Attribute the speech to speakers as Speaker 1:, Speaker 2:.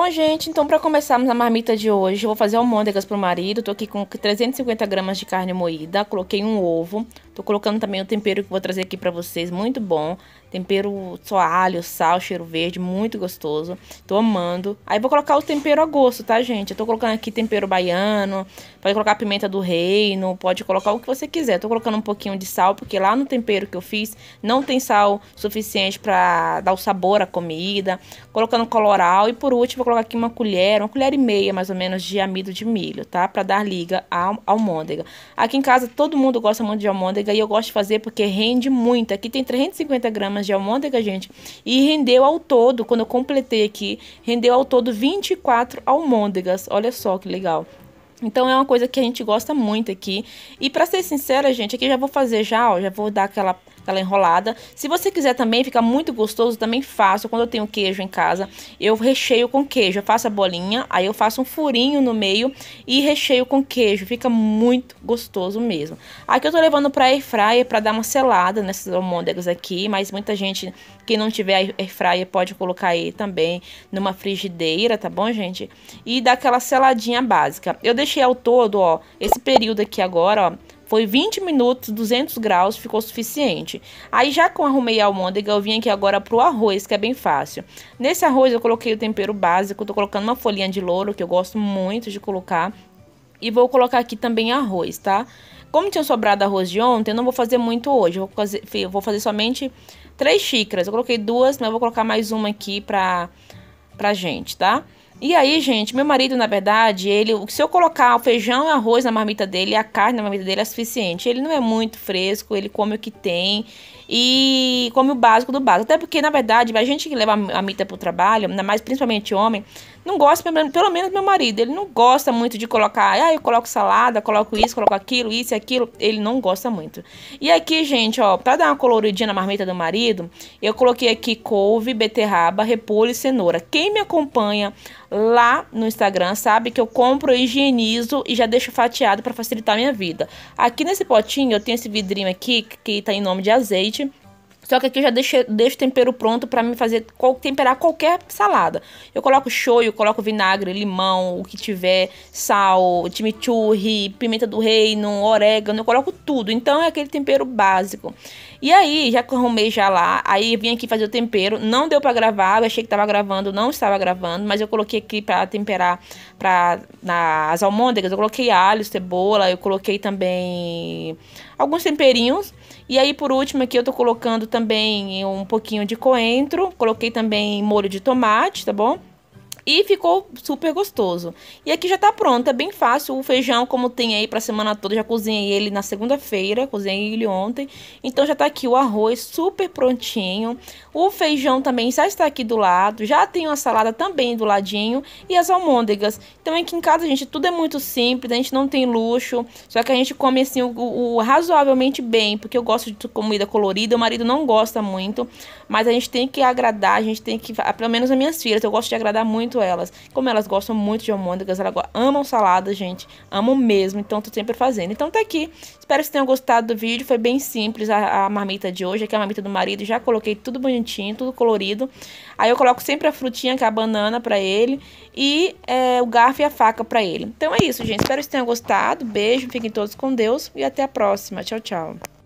Speaker 1: Bom, gente, então para começarmos a marmita de hoje, eu vou fazer almôndegas para o marido. Estou aqui com 350 gramas de carne moída, coloquei um ovo, Tô colocando também o tempero que vou trazer aqui pra vocês, muito bom. Tempero só alho, sal, cheiro verde, muito gostoso. Tô amando. Aí vou colocar o tempero a gosto, tá, gente? Eu tô colocando aqui tempero baiano, pode colocar pimenta do reino, pode colocar o que você quiser. Tô colocando um pouquinho de sal, porque lá no tempero que eu fiz não tem sal suficiente pra dar o sabor à comida. Colocando coloral e por último vou colocar aqui uma colher, uma colher e meia mais ou menos de amido de milho, tá? Pra dar liga à almôndega. Aqui em casa todo mundo gosta muito de almôndega almôndega e eu gosto de fazer porque rende muito. Aqui tem 350 gramas de almôndega, gente, e rendeu ao todo, quando eu completei aqui, rendeu ao todo 24 almôndegas. Olha só que legal. Então é uma coisa que a gente gosta muito aqui. E para ser sincera, gente, aqui já vou fazer já, ó, já vou dar aquela tá enrolada. Se você quiser também, fica muito gostoso, também faço. Quando eu tenho queijo em casa, eu recheio com queijo. Eu faço a bolinha, aí eu faço um furinho no meio e recheio com queijo. Fica muito gostoso mesmo. Aqui eu tô levando pra fryer pra dar uma selada nessas almôndegas aqui, mas muita gente que não tiver fryer pode colocar aí também numa frigideira, tá bom, gente? E dá aquela seladinha básica. Eu deixei ao todo, ó, esse período aqui agora, ó, foi 20 minutos, 200 graus, ficou suficiente. Aí já com arrumei a almôndega, eu vim aqui agora pro arroz, que é bem fácil. Nesse arroz eu coloquei o tempero básico, tô colocando uma folhinha de louro, que eu gosto muito de colocar. E vou colocar aqui também arroz, tá? Como tinha sobrado arroz de ontem, eu não vou fazer muito hoje. Eu vou fazer, vou fazer somente três xícaras. Eu coloquei duas, mas eu vou colocar mais uma aqui pra, pra gente, tá? Tá? E aí, gente, meu marido, na verdade, ele, se eu colocar o feijão e arroz na marmita dele, a carne na marmita dele é suficiente. Ele não é muito fresco, ele come o que tem e come o básico do básico. Até porque, na verdade, a gente que leva a marmita pro trabalho, né, mais principalmente homem, não gosta, pelo menos meu marido, ele não gosta muito de colocar, ah, eu coloco salada, coloco isso, coloco aquilo, isso e aquilo, ele não gosta muito. E aqui, gente, ó, pra dar uma coloridinha na marmita do marido, eu coloquei aqui couve, beterraba, repolho e cenoura. Quem me acompanha lá no Instagram sabe que eu compro, higienizo e já deixo fatiado para facilitar a minha vida. Aqui nesse potinho eu tenho esse vidrinho aqui que tá em nome de azeite só que aqui eu já deixo, o tempero pronto para me fazer temperar qualquer salada. Eu coloco shoyu, coloco vinagre, limão, o que tiver, sal, chimichurri, pimenta do reino, orégano, eu coloco tudo. Então é aquele tempero básico. E aí, já que eu arrumei já lá, aí vim aqui fazer o tempero, não deu para gravar, eu achei que tava gravando, não estava gravando, mas eu coloquei aqui para temperar para as almôndegas, eu coloquei alho, cebola, eu coloquei também alguns temperinhos e aí, por último, aqui eu tô colocando também um pouquinho de coentro. Coloquei também molho de tomate, tá bom? E ficou super gostoso. E aqui já tá pronto, é bem fácil. O feijão, como tem aí pra semana toda, já cozinhei ele na segunda-feira, cozinhei ele ontem. Então já tá aqui o arroz super prontinho. O feijão também já está aqui do lado. Já tem uma salada também do ladinho. E as almôndegas. Então aqui em casa, gente, tudo é muito simples, a gente não tem luxo. Só que a gente come, assim, o, o razoavelmente bem, porque eu gosto de comida colorida. O marido não gosta muito, mas a gente tem que agradar, a gente tem que... Pelo menos as minhas filhas, eu gosto de agradar muito muito elas. Como elas gostam muito de almôndegas, elas amam salada, gente. Amam mesmo, então tô sempre fazendo. Então tá aqui. Espero que vocês tenham gostado do vídeo. Foi bem simples a, a marmita de hoje. Aqui é a marmita do marido. Já coloquei tudo bonitinho, tudo colorido. Aí eu coloco sempre a frutinha, que é a banana pra ele. E é, o garfo e a faca pra ele. Então é isso, gente. Espero que vocês tenham gostado. Beijo, fiquem todos com Deus. E até a próxima. Tchau, tchau.